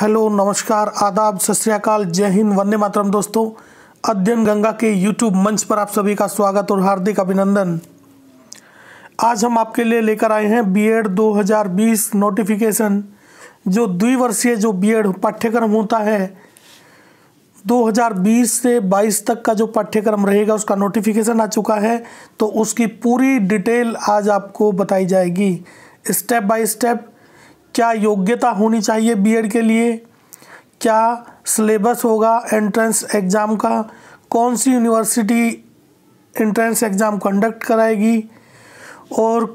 hello नमस्कार आदाब सत श्रीकाल जय हिंद वंदे मातरम दोस्तों अध्ययन गंगा के यूट्यूब मंच पर आप सभी का स्वागत और हार्दिक अभिनंदन आज हम आपके लिए लेकर आए हैं बीएड 2020 नोटिफिकेशन जो द्विवर्षीय जो बीएड पाठ्यक्रम होता है 2020 से 22 तक का जो पाठ्यक्रम रहेगा उसका नोटिफिकेशन आ चुका है तो उसकी पूरी डिटेल आज आपको बताई जाएगी स्टेप बाय स्टेप क्या योग्यता होनी चाहिए बीएड के लिए क्या सिलेबस होगा एंट्रेंस एग्ज़ाम का कौन सी यूनिवर्सिटी एंट्रेंस एग्ज़ाम कंडक्ट कराएगी और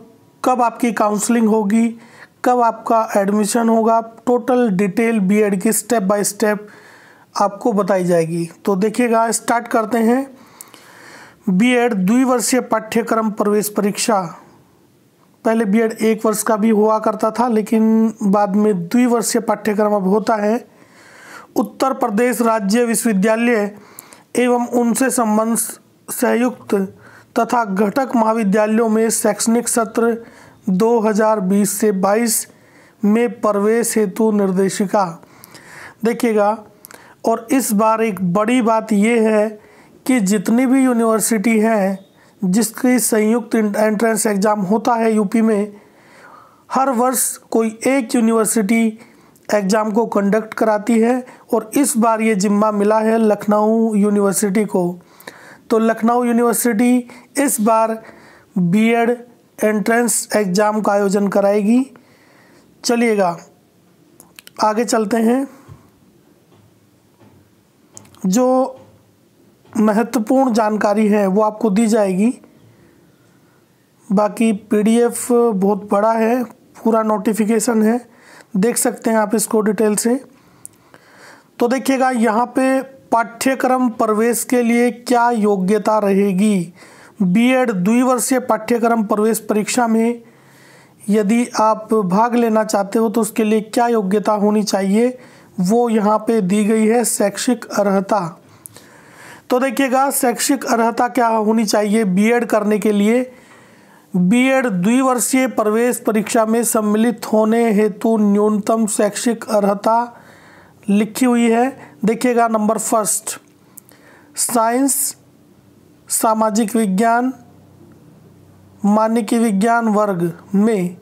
कब आपकी काउंसलिंग होगी कब आपका एडमिशन होगा टोटल डिटेल बीएड की स्टेप बाय स्टेप आपको बताई जाएगी तो देखिएगा स्टार्ट करते हैं बीएड द्विवर्षीय पाठ्यक्रम प्रवेश परीक्षा पहले बीएड एक वर्ष का भी हुआ करता था लेकिन बाद में द्विवर्षीय पाठ्यक्रम अब होता है उत्तर प्रदेश राज्य विश्वविद्यालय एवं उनसे संबंध संयुक्त तथा घटक महाविद्यालयों में शैक्षणिक सत्र 2020 से 22 में प्रवेश हेतु निर्देशिका देखिएगा और इस बार एक बड़ी बात यह है कि जितनी भी यूनिवर्सिटी हैं जिसके संयुक्त एंट्रेंस एग्ज़ाम होता है यूपी में हर वर्ष कोई एक यूनिवर्सिटी एग्ज़ाम को कंडक्ट कराती है और इस बार ये जिम्मा मिला है लखनऊ यूनिवर्सिटी को तो लखनऊ यूनिवर्सिटी इस बार बीएड एंट्रेंस एग्ज़ाम का आयोजन कराएगी चलिएगा आगे चलते हैं जो महत्वपूर्ण जानकारी है वो आपको दी जाएगी बाकी पीडीएफ बहुत बड़ा है पूरा नोटिफिकेशन है देख सकते हैं आप इसको डिटेल से तो देखिएगा यहाँ पे पाठ्यक्रम प्रवेश के लिए क्या योग्यता रहेगी बीएड द्विवर्षीय पाठ्यक्रम प्रवेश परीक्षा में यदि आप भाग लेना चाहते हो तो उसके लिए क्या योग्यता होनी चाहिए वो यहाँ पे दी गई है शैक्षिक अर्हता तो देखिएगा शैक्षिक अर्हता क्या होनी चाहिए बीएड करने के लिए बीएड द्विवर्षीय प्रवेश परीक्षा में सम्मिलित होने हेतु न्यूनतम शैक्षिक अर्हता लिखी हुई है देखिएगा नंबर फर्स्ट साइंस सामाजिक विज्ञान मानविकी विज्ञान वर्ग में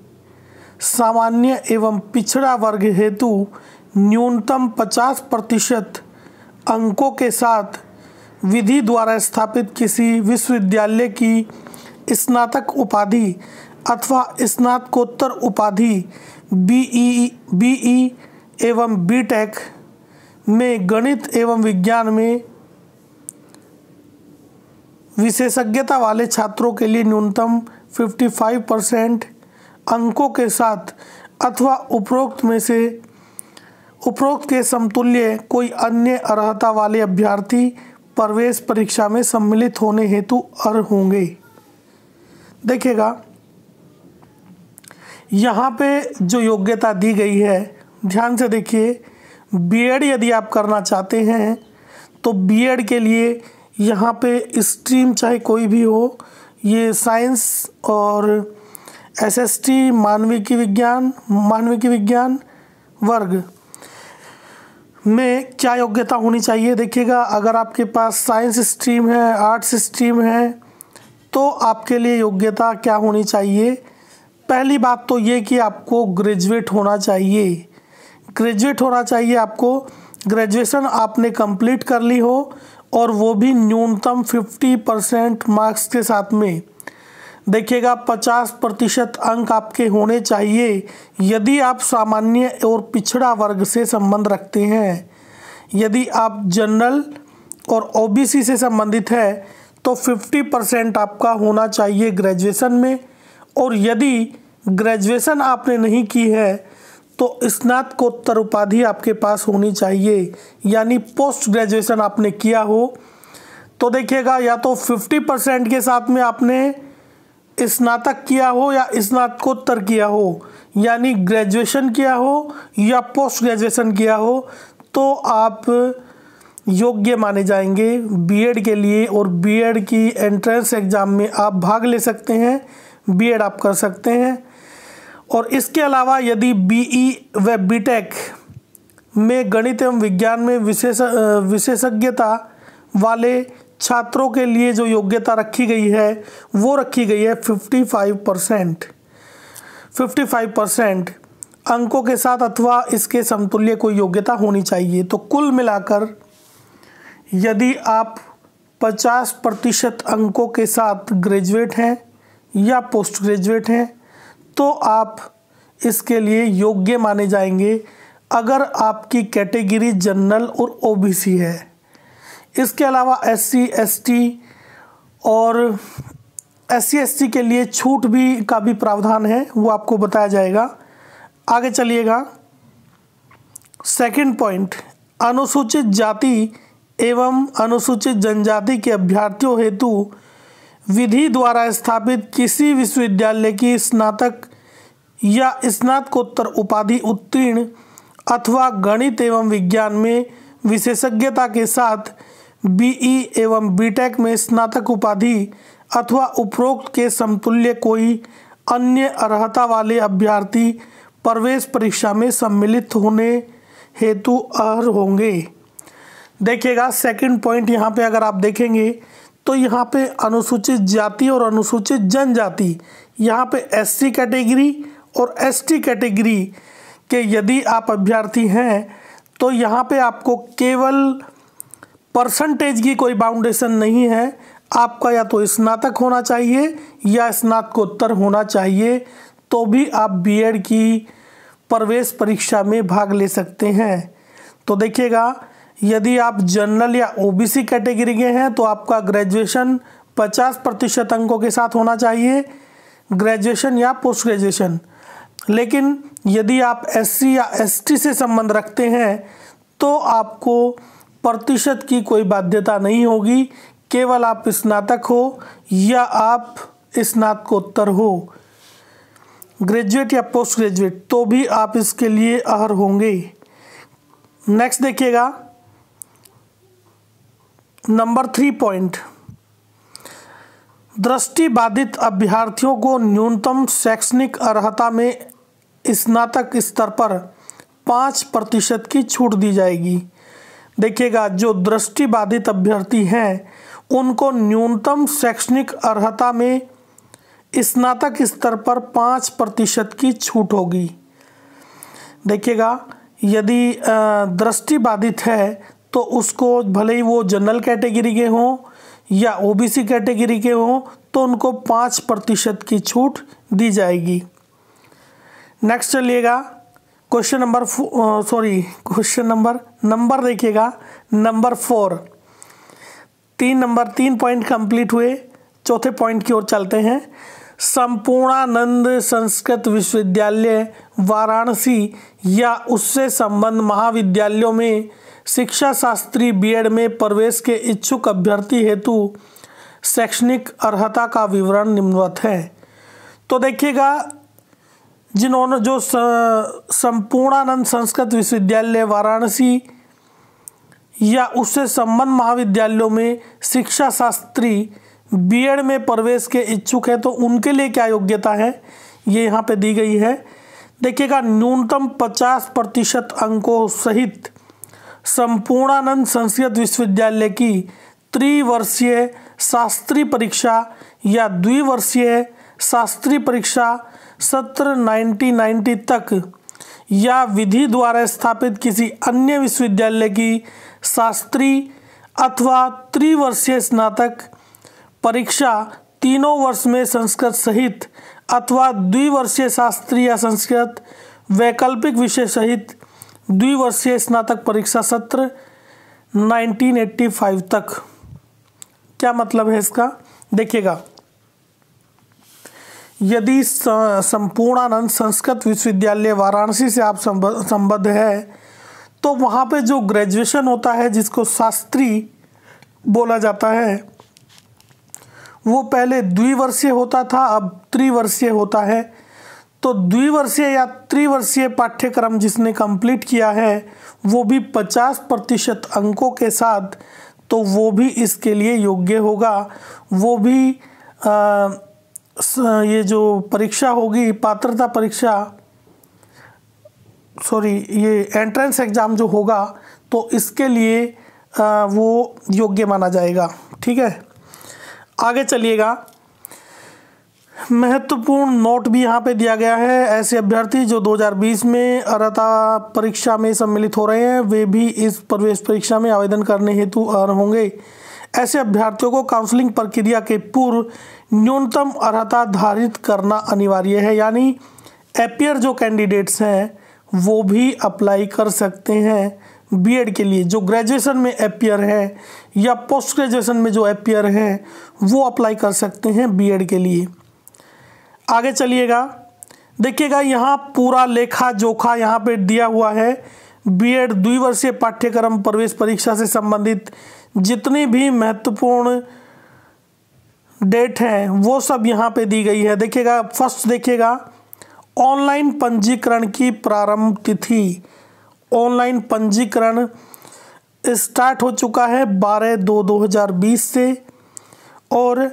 सामान्य एवं पिछड़ा वर्ग हेतु न्यूनतम पचास प्रतिशत अंकों के साथ विधि द्वारा स्थापित किसी विश्वविद्यालय की स्नातक उपाधि अथवा स्नातकोत्तर उपाधि बीई बीई एवं बीटेक में गणित एवं विज्ञान में विशेषज्ञता वाले छात्रों के लिए न्यूनतम 55 परसेंट अंकों के साथ अथवा उपरोक्त में से उपरोक्त के समतुल्य कोई अन्य अर्हता वाले अभ्यर्थी प्रवेश परीक्षा में सम्मिलित होने हेतु अर् होंगे देखिएगा यहाँ पे जो योग्यता दी गई है ध्यान से देखिए बीएड यदि आप करना चाहते हैं तो बीएड के लिए यहाँ पे स्ट्रीम चाहे कोई भी हो ये साइंस और एसएसटी मानविकी विज्ञान मानविकी विज्ञान वर्ग में क्या योग्यता होनी चाहिए देखिएगा अगर आपके पास साइंस स्ट्रीम है आर्ट्स स्ट्रीम है तो आपके लिए योग्यता क्या होनी चाहिए पहली बात तो ये कि आपको ग्रेजुएट होना चाहिए ग्रेजुएट होना चाहिए आपको ग्रेजुएशन आपने कंप्लीट कर ली हो और वो भी न्यूनतम 50 परसेंट मार्क्स के साथ में देखिएगा 50 प्रतिशत अंक आपके होने चाहिए यदि आप सामान्य और पिछड़ा वर्ग से संबंध रखते हैं यदि आप जनरल और ओबीसी से संबंधित है तो 50 परसेंट आपका होना चाहिए ग्रेजुएशन में और यदि ग्रेजुएशन आपने नहीं की है तो स्नातकोत्तर उपाधि आपके पास होनी चाहिए यानी पोस्ट ग्रेजुएशन आपने किया हो तो देखिएगा या तो 50 परसेंट के साथ में आपने स्नातक किया हो या स्नातकोत्तर किया हो यानी ग्रेजुएशन किया हो या पोस्ट ग्रेजुएशन किया हो तो आप योग्य माने जाएंगे बीएड के लिए और बीएड की एंट्रेंस एग्ज़ाम में आप भाग ले सकते हैं बीएड आप कर सकते हैं और इसके अलावा यदि बीई व बीटेक में गणित एवं विज्ञान में विशेष विशेषज्ञता वाले छात्रों के लिए जो योग्यता रखी गई है वो रखी गई है 55 परसेंट फिफ्टी परसेंट अंकों के साथ अथवा इसके समतुल्य कोई योग्यता होनी चाहिए तो कुल मिलाकर यदि आप 50 प्रतिशत अंकों के साथ ग्रेजुएट हैं या पोस्ट ग्रेजुएट हैं तो आप इसके लिए योग्य माने जाएंगे अगर आपकी कैटेगरी जनरल और ओबीसी है इसके अलावा एस सी एस टी और एस सी एस टी के लिए छूट भी का भी प्रावधान है वो आपको बताया जाएगा आगे चलिएगा सेकंड पॉइंट अनुसूचित जाति एवं अनुसूचित जनजाति के अभ्यर्थियों हेतु विधि द्वारा स्थापित किसी विश्वविद्यालय की स्नातक या स्नातकोत्तर उपाधि उत्तीर्ण अथवा गणित एवं विज्ञान में विशेषज्ञता के साथ बीई एवं बीटेक में स्नातक उपाधि अथवा उपरोक्त के समतुल्य कोई अन्य अर्हता वाले अभ्यर्थी प्रवेश परीक्षा में सम्मिलित होने हेतु अर्ह होंगे देखिएगा सेकंड पॉइंट यहाँ पे अगर आप देखेंगे तो यहाँ पे अनुसूचित जाति और अनुसूचित जनजाति यहाँ पे एससी कैटेगरी और एसटी कैटेगरी के यदि आप अभ्यर्थी हैं तो यहाँ पे आपको केवल परसेंटेज की कोई बाउंडेशन नहीं है आपका या तो स्नातक होना चाहिए या स्नातकोत्तर होना चाहिए तो भी आप बीएड की प्रवेश परीक्षा में भाग ले सकते हैं तो देखिएगा यदि आप जनरल या ओबीसी कैटेगरी के हैं तो आपका ग्रेजुएशन 50 प्रतिशत अंकों के साथ होना चाहिए ग्रेजुएशन या पोस्ट ग्रेजुएशन लेकिन यदि आप एससी या एसटी से संबंध रखते हैं तो आपको प्रतिशत की कोई बाध्यता नहीं होगी केवल आप स्नातक हो या आप स्नातकोत्तर हो ग्रेजुएट या पोस्ट ग्रेजुएट तो भी आप इसके लिए अहर होंगे नेक्स्ट देखिएगा नंबर थ्री पॉइंट दृष्टि बाधित अभ्यर्थियों को न्यूनतम शैक्षणिक अर्हता में स्नातक स्तर पर पाँच प्रतिशत की छूट दी जाएगी देखिएगा जो दृष्टिबाधित अभ्यर्थी हैं उनको न्यूनतम शैक्षणिक अर्हता में स्नातक स्तर पर पाँच प्रतिशत की छूट होगी देखिएगा यदि दृष्टिबाधित है तो उसको भले ही वो जनरल कैटेगरी के हों या ओबीसी कैटेगरी के हों तो उनको पाँच प्रतिशत की छूट दी जाएगी नेक्स्ट चलिएगा question number sorry question number number देखिएगा नंबर फोर तीन नंबर तीन पॉइंट कंप्लीट हुए चौथे पॉइंट की ओर चलते हैं संपूर्णानंद संस्कृत विश्वविद्यालय वाराणसी या उससे संबंध महाविद्यालयों में शिक्षा शास्त्री बीएड में प्रवेश के इच्छुक अभ्यर्थी हेतु शैक्षणिक अर्हता का विवरण निम्नवत है तो देखिएगा जिन्होंने जो संपूर्णानंद संस्कृत विश्वविद्यालय वाराणसी या उससे संबंध महाविद्यालयों में शिक्षा शास्त्री बीएड में प्रवेश के इच्छुक हैं तो उनके लिए क्या योग्यता है ये यहाँ पे दी गई है देखिएगा न्यूनतम पचास प्रतिशत अंकों सहित संपूर्णानंद संस्कृत विश्वविद्यालय की त्रिवर्षीय शास्त्रीय परीक्षा या द्विवर्षीय शास्त्रीय परीक्षा सत्र 1990 तक या विधि द्वारा स्थापित किसी अन्य विश्वविद्यालय की शास्त्री अथवा त्रिवर्षीय स्नातक परीक्षा तीनों वर्ष में संस्कृत सहित अथवा द्विवर्षीय शास्त्रीय या संस्कृत वैकल्पिक विषय सहित द्विवर्षीय स्नातक परीक्षा सत्र 1985 तक क्या मतलब है इसका देखिएगा यदि संपूर्णानंद संस्कृत विश्वविद्यालय वाराणसी से आप संबद्ध है तो वहाँ पे जो ग्रेजुएशन होता है जिसको शास्त्री बोला जाता है वो पहले द्विवर्षीय होता था अब त्रिवर्षीय होता है तो द्विवर्षीय या त्रिवर्षीय पाठ्यक्रम जिसने कंप्लीट किया है वो भी 50 प्रतिशत अंकों के साथ तो वो भी इसके लिए योग्य होगा वो भी आ, ये जो परीक्षा होगी पात्रता परीक्षा सॉरी ये एंट्रेंस एग्ज़ाम जो होगा तो इसके लिए वो योग्य माना जाएगा ठीक है आगे चलिएगा महत्वपूर्ण नोट भी यहाँ पे दिया गया है ऐसे अभ्यर्थी जो 2020 में अर्ता परीक्षा में सम्मिलित हो रहे हैं वे भी इस प्रवेश परीक्षा में आवेदन करने हेतु अर्ह होंगे ऐसे अभ्यर्थियों को काउंसलिंग प्रक्रिया के पूर्व न्यूनतम अर्हता धारित करना अनिवार्य है यानी एपियर जो कैंडिडेट्स हैं वो भी अप्लाई कर सकते हैं बीएड के लिए जो ग्रेजुएशन में एपियर है या पोस्ट ग्रेजुएशन में जो एपियर हैं वो अप्लाई कर सकते हैं बीएड के लिए आगे चलिएगा देखिएगा यहाँ पूरा लेखा जोखा यहाँ पे दिया हुआ है बीएड द्विवर्षीय पाठ्यक्रम प्रवेश परीक्षा से संबंधित जितनी भी महत्वपूर्ण डेट है वो सब यहाँ पे दी गई है देखिएगा फर्स्ट देखिएगा ऑनलाइन पंजीकरण की प्रारंभ तिथि ऑनलाइन पंजीकरण स्टार्ट हो चुका है 12 दो 2020 से और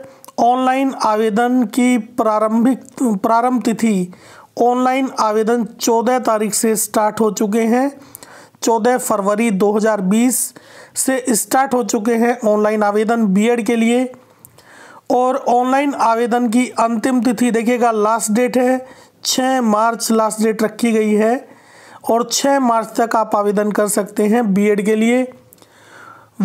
ऑनलाइन आवेदन की प्रारंभिक प्रारंभ तिथि ऑनलाइन आवेदन 14 तारीख से स्टार्ट हो चुके हैं 14 फरवरी 2020 से स्टार्ट हो चुके हैं ऑनलाइन आवेदन बीएड के लिए और ऑनलाइन आवेदन की अंतिम तिथि देखिएगा लास्ट डेट है छः मार्च लास्ट डेट रखी गई है और छः मार्च तक आप आवेदन कर सकते हैं बीएड के लिए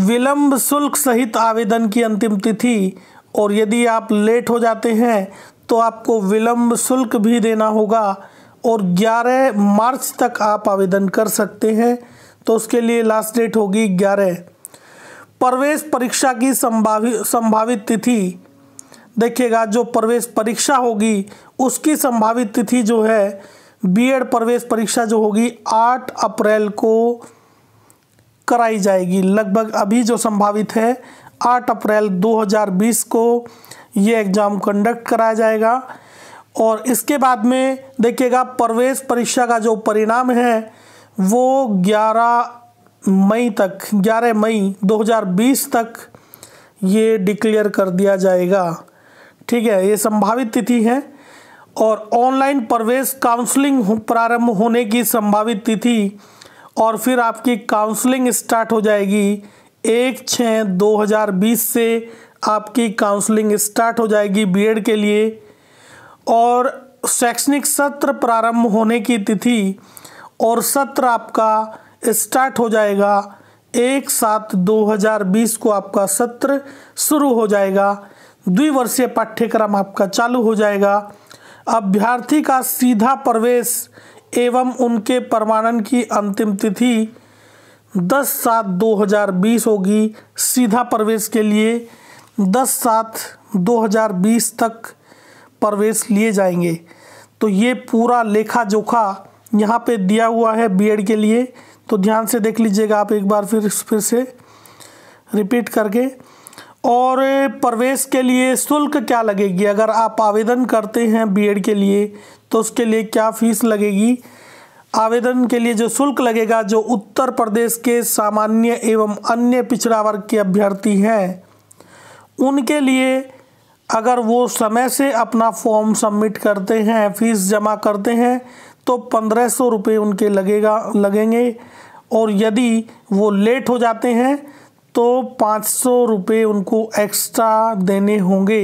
विलंब शुल्क सहित आवेदन की अंतिम तिथि और यदि आप लेट हो जाते हैं तो आपको विलंब शुल्क भी देना होगा और 11 मार्च तक आप आवेदन कर सकते हैं तो उसके लिए लास्ट डेट होगी ग्यारह प्रवेश परीक्षा की संभावित संभावित तिथि देखिएगा जो प्रवेश परीक्षा होगी उसकी संभावित तिथि जो है बीएड प्रवेश परीक्षा जो होगी आठ अप्रैल को कराई जाएगी लगभग अभी जो संभावित है 8 अप्रैल 2020 को ये एग्ज़ाम कंडक्ट कराया जाएगा और इसके बाद में देखिएगा प्रवेश परीक्षा का जो परिणाम है वो 11 मई तक 11 मई 2020 तक ये डिक्लेयर कर दिया जाएगा ठीक है ये संभावित तिथि है और ऑनलाइन प्रवेश काउंसलिंग प्रारंभ होने की संभावित तिथि और फिर आपकी काउंसलिंग स्टार्ट हो जाएगी एक छः दो हज़ार बीस से आपकी काउंसलिंग स्टार्ट हो जाएगी बीएड के लिए और शैक्षणिक सत्र प्रारंभ होने की तिथि और सत्र आपका स्टार्ट हो जाएगा एक सात 2020 को आपका सत्र शुरू हो जाएगा द्विवर्षीय पाठ्यक्रम आपका चालू हो जाएगा अभ्यर्थी का सीधा प्रवेश एवं उनके प्रमाणन की अंतिम तिथि 10 सात 2020 होगी सीधा प्रवेश के लिए 10 सात 2020 तक प्रवेश लिए जाएंगे तो ये पूरा लेखा जोखा यहाँ पे दिया हुआ है बीएड के लिए तो ध्यान से देख लीजिएगा आप एक बार फिर फिर से रिपीट करके और प्रवेश के लिए शुल्क क्या लगेगी अगर आप आवेदन करते हैं बीएड के लिए तो उसके लिए क्या फीस लगेगी आवेदन के लिए जो शुल्क लगेगा जो उत्तर प्रदेश के सामान्य एवं अन्य पिछड़ा वर्ग के अभ्यर्थी हैं उनके लिए अगर वो समय से अपना फॉर्म सबमिट करते हैं फीस जमा करते हैं तो पंद्रह सौ रुपये उनके लगेगा लगेंगे और यदि वो लेट हो जाते हैं तो पाँच सौ रुपये उनको एक्स्ट्रा देने होंगे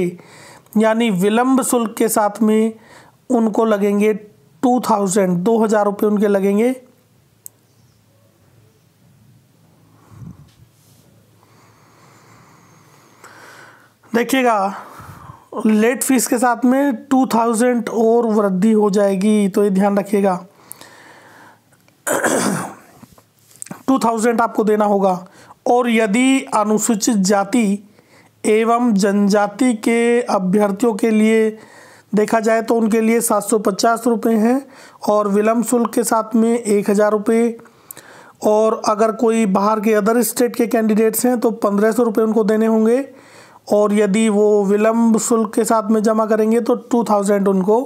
यानी विलंब शुल्क के साथ में उनको लगेंगे टू थाउजेंड दो हज़ार रुपये उनके लगेंगे देखिएगा लेट फीस के साथ में टू थाउजेंड और वृद्धि हो जाएगी तो ये ध्यान रखिएगा टू थाउजेंड आपको देना होगा और यदि अनुसूचित जाति एवं जनजाति के अभ्यर्थियों के लिए देखा जाए तो उनके लिए सात सौ पचास रुपये हैं और विलम्ब शुल्क के साथ में एक हज़ार रुपये और अगर कोई बाहर के अदर स्टेट के कैंडिडेट्स हैं तो पंद्रह सौ रुपये उनको देने होंगे और यदि वो विलम्ब शुल्क के साथ में जमा करेंगे तो टू थाउजेंड उनको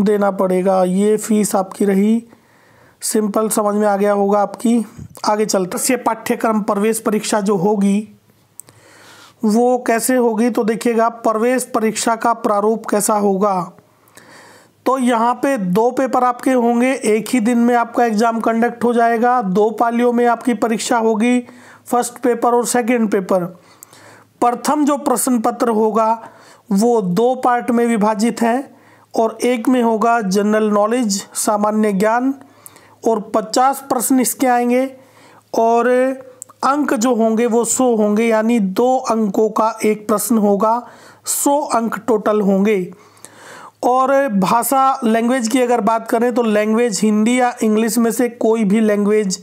देना पड़ेगा ये फीस आपकी रही सिंपल समझ में आ गया होगा आपकी आगे चलते से पाठ्यक्रम प्रवेश परीक्षा जो होगी वो कैसे होगी तो देखिएगा प्रवेश परीक्षा का प्रारूप कैसा होगा तो यहाँ पे दो पेपर आपके होंगे एक ही दिन में आपका एग्ज़ाम कंडक्ट हो जाएगा दो पालियों में आपकी परीक्षा होगी फर्स्ट पेपर और सेकंड पेपर प्रथम जो प्रश्न पत्र होगा वो दो पार्ट में विभाजित है और एक में होगा जनरल नॉलेज सामान्य ज्ञान और 50 प्रश्न इसके आएंगे और अंक जो होंगे वो 100 होंगे यानी दो अंकों का एक प्रश्न होगा 100 अंक टोटल होंगे और भाषा लैंग्वेज की अगर बात करें तो लैंग्वेज हिंदी या इंग्लिश में से कोई भी लैंग्वेज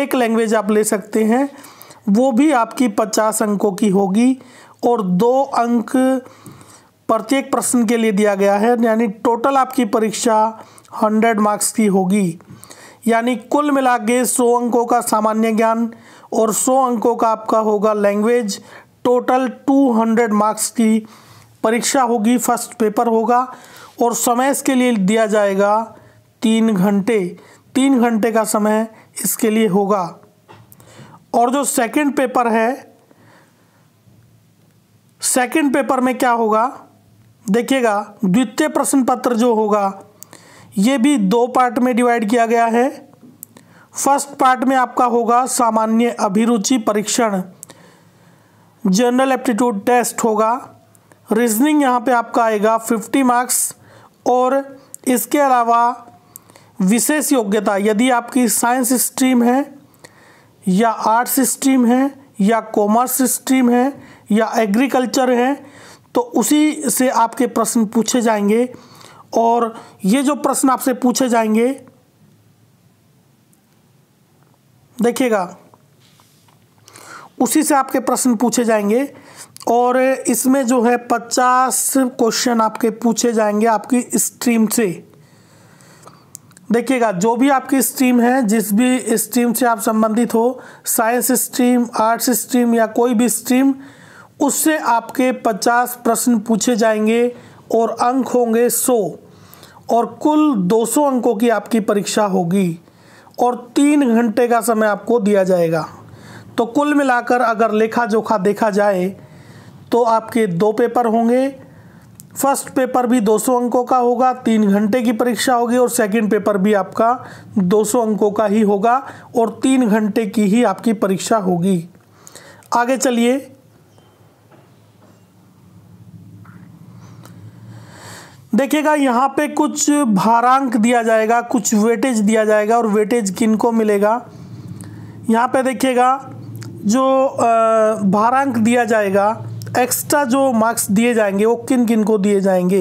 एक लैंग्वेज आप ले सकते हैं वो भी आपकी पचास अंकों की होगी और दो अंक प्रत्येक प्रश्न के लिए दिया गया है यानी टोटल आपकी परीक्षा हंड्रेड मार्क्स की होगी यानी कुल मिला के सौ अंकों का सामान्य ज्ञान और सौ अंकों का आपका होगा language total two hundred marks की परीक्षा होगी फर्स्ट पेपर होगा और समय इसके लिए दिया जाएगा तीन घंटे तीन घंटे का समय इसके लिए होगा और जो सेकंड पेपर है सेकंड पेपर में क्या होगा देखिएगा द्वितीय प्रश्न पत्र जो होगा ये भी दो पार्ट में डिवाइड किया गया है फर्स्ट पार्ट में आपका होगा सामान्य अभिरुचि परीक्षण जनरल एप्टीट्यूड टेस्ट होगा रीजनिंग यहाँ पे आपका आएगा 50 मार्क्स और इसके अलावा विशेष योग्यता यदि आपकी साइंस स्ट्रीम है या आर्ट्स स्ट्रीम है या कॉमर्स स्ट्रीम है या एग्रीकल्चर है तो उसी से आपके प्रश्न पूछे जाएंगे और ये जो प्रश्न आपसे पूछे जाएंगे देखिएगा उसी से आपके प्रश्न पूछे जाएंगे और इसमें जो है पचास क्वेश्चन आपके पूछे जाएंगे आपकी स्ट्रीम से देखिएगा जो भी आपकी स्ट्रीम है जिस भी स्ट्रीम से आप संबंधित हो साइंस स्ट्रीम आर्ट्स स्ट्रीम या कोई भी स्ट्रीम उससे आपके 50 प्रश्न पूछे जाएंगे और अंक होंगे 100 और कुल 200 अंकों की आपकी परीक्षा होगी और तीन घंटे का समय आपको दिया जाएगा तो कुल मिलाकर अगर लेखा जोखा देखा जाए तो आपके दो पेपर होंगे फर्स्ट पेपर भी 200 अंकों का होगा तीन घंटे की परीक्षा होगी और सेकंड पेपर भी आपका 200 अंकों का ही होगा और तीन घंटे की ही आपकी परीक्षा होगी आगे चलिए देखिएगा यहाँ पे कुछ भारांक दिया जाएगा कुछ वेटेज दिया जाएगा और वेटेज किन को मिलेगा यहाँ पे देखिएगा जो भारांक दिया जाएगा एक्स्ट्रा जो मार्क्स दिए जाएंगे वो किन किन को दिए जाएंगे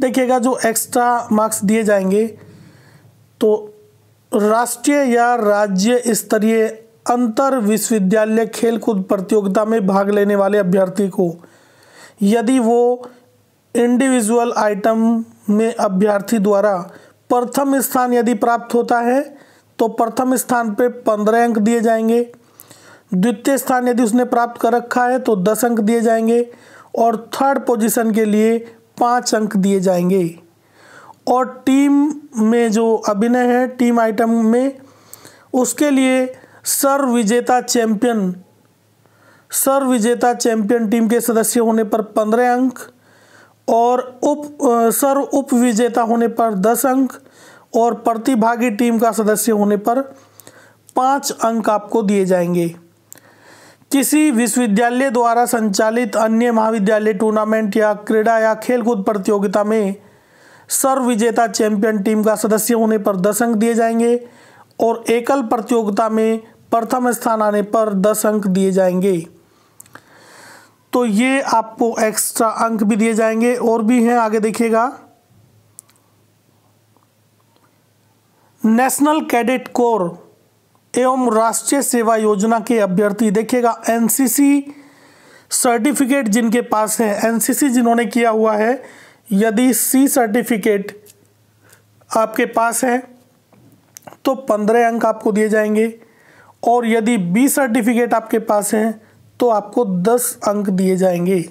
देखिएगा जो एक्स्ट्रा मार्क्स दिए जाएंगे तो राष्ट्रीय या राज्य स्तरीय अंतर विश्वविद्यालय खेलकूद प्रतियोगिता में भाग लेने वाले अभ्यर्थी को यदि वो इंडिविजुअल आइटम में अभ्यर्थी द्वारा प्रथम स्थान यदि प्राप्त होता है तो प्रथम स्थान पे पंद्रह अंक दिए जाएंगे द्वितीय स्थान यदि उसने प्राप्त कर रखा है तो दस अंक दिए जाएंगे और थर्ड पोजीशन के लिए पाँच अंक दिए जाएंगे और टीम में जो अभिनय है टीम आइटम में उसके लिए सर्व विजेता चैंपियन सर्व विजेता चैंपियन टीम के सदस्य होने पर पंद्रह अंक और उप सर्व उप विजेता होने पर दस अंक और प्रतिभागी टीम का सदस्य होने पर पाँच अंक आपको दिए जाएंगे किसी विश्वविद्यालय द्वारा संचालित अन्य महाविद्यालय टूर्नामेंट या क्रीड़ा या खेलकूद प्रतियोगिता में सर्व विजेता चैंपियन टीम का सदस्य होने पर दस अंक दिए जाएंगे और एकल प्रतियोगिता में प्रथम स्थान आने पर दस अंक दिए जाएंगे तो ये आपको एक्स्ट्रा अंक भी दिए जाएंगे और भी हैं आगे देखिएगा नेशनल कैडेट कोर एवं राष्ट्रीय सेवा योजना के अभ्यर्थी देखिएगा एनसीसी सर्टिफिकेट जिनके पास है एनसीसी जिन्होंने किया हुआ है यदि सी सर्टिफिकेट आपके पास है तो पंद्रह अंक आपको दिए जाएंगे और यदि बी सर्टिफिकेट आपके पास है तो आपको दस अंक दिए जाएंगे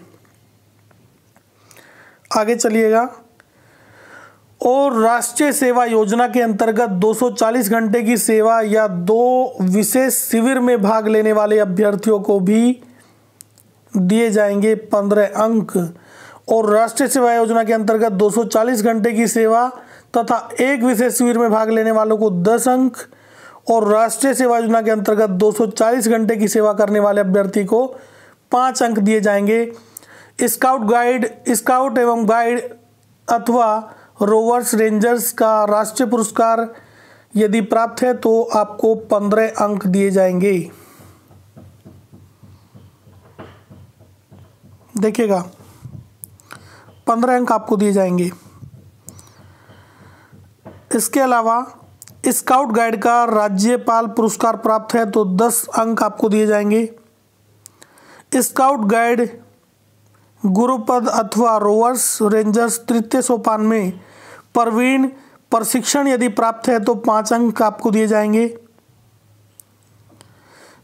आगे चलिएगा और राष्ट्रीय सेवा योजना के अंतर्गत 240 घंटे की सेवा या दो विशेष शिविर में भाग लेने वाले अभ्यर्थियों को भी दिए जाएंगे पंद्रह अंक और राष्ट्रीय सेवा योजना के अंतर्गत 240 घंटे की सेवा तथा एक विशेष शिविर में भाग लेने वालों को 10 अंक और राष्ट्रीय सेवा योजना के अंतर्गत 240 घंटे की सेवा करने वाले अभ्यर्थी को पाँच अंक दिए जाएंगे स्काउट गाइड स्काउट एवं गाइड अथवा रोवर्स रेंजर्स का राष्ट्रीय पुरस्कार यदि प्राप्त है तो आपको पंद्रह अंक दिए जाएंगे देखिएगा पंद्रह अंक आपको दिए जाएंगे इसके अलावा स्काउट गाइड का राज्यपाल पुरस्कार प्राप्त है तो दस अंक आपको दिए जाएंगे स्काउट गाइड गुरुपद अथवा रोवर्स रेंजर्स तृतीय सोपान में प्रवीण प्रशिक्षण यदि प्राप्त है तो पांच अंक आपको दिए जाएंगे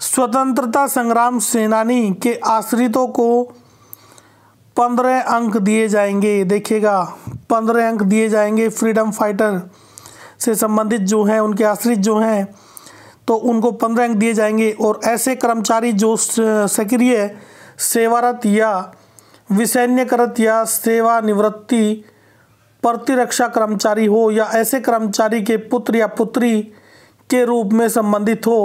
स्वतंत्रता संग्राम सेनानी के आश्रितों को पंद्रह अंक दिए जाएंगे देखिएगा पंद्रह अंक दिए जाएंगे फ्रीडम फाइटर से संबंधित जो हैं उनके आश्रित जो हैं तो उनको पंद्रह अंक दिए जाएंगे और ऐसे कर्मचारी जो सक्रिय सेवारत या विसैन्यकृत या सेवानिवृत्ति प्रतिरक्षा कर्मचारी हो या ऐसे कर्मचारी के पुत्र या पुत्री के रूप में संबंधित हो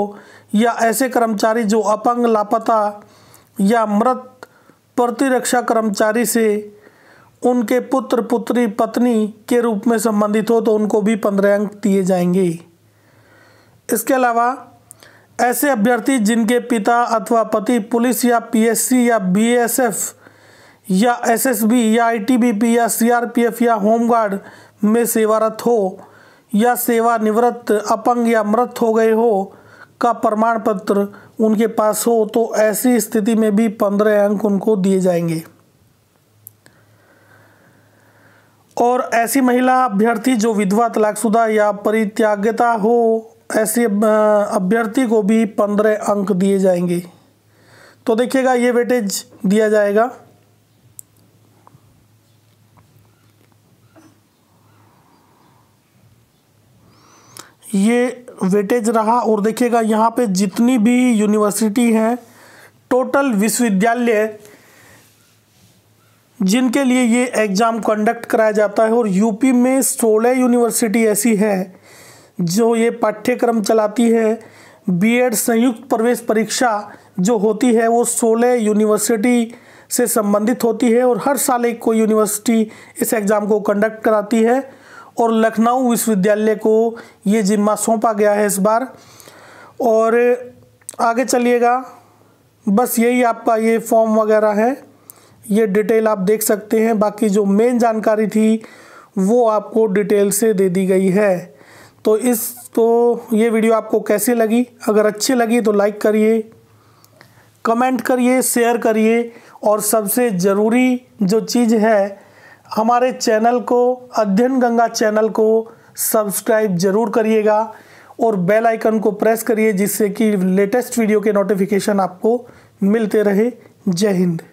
या ऐसे कर्मचारी जो अपंग लापता या मृत प्रतिरक्षा कर्मचारी से उनके पुत्र पुत्री पत्नी के रूप में संबंधित हो तो उनको भी पंद्रह अंक दिए जाएंगे इसके अलावा ऐसे अभ्यर्थी जिनके पिता अथवा पति पुलिस या पीएससी या बीएसएफ या एसएसबी या आईटीबीपी या सीआरपीएफ या होमगार्ड में सेवारत हो या सेवानिवृत्त अपंग या मृत हो गए हो का प्रमाण पत्र उनके पास हो तो ऐसी स्थिति में भी पंद्रह अंक उनको दिए जाएंगे और ऐसी महिला अभ्यर्थी जो विधवा तलाकशुदा या परित्यागता हो ऐसे अभ्यर्थी को भी पंद्रह अंक दिए जाएंगे तो देखिएगा ये वेटेज दिया जाएगा ये वेटेज रहा और देखिएगा यहाँ पे जितनी भी यूनिवर्सिटी हैं टोटल विश्वविद्यालय जिनके लिए ये एग्ज़ाम कंडक्ट कराया जाता है और यूपी में सोलह यूनिवर्सिटी ऐसी है जो ये पाठ्यक्रम चलाती है बीएड संयुक्त प्रवेश परीक्षा जो होती है वो सोलह यूनिवर्सिटी से संबंधित होती है और हर साल एक कोई यूनिवर्सिटी इस एग्ज़ाम को कंडक्ट कराती है और लखनऊ विश्वविद्यालय को ये जिम्मा सौंपा गया है इस बार और आगे चलिएगा बस यही आपका ये फॉर्म वगैरह है ये डिटेल आप देख सकते हैं बाकी जो मेन जानकारी थी वो आपको डिटेल से दे दी गई है तो इस तो ये वीडियो आपको कैसी लगी अगर अच्छी लगी तो लाइक करिए कमेंट करिए शेयर करिए और सबसे ज़रूरी जो चीज़ है हमारे चैनल को अध्ययन गंगा चैनल को सब्सक्राइब जरूर करिएगा और बेल आइकन को प्रेस करिए जिससे कि लेटेस्ट वीडियो के नोटिफिकेशन आपको मिलते रहे जय हिंद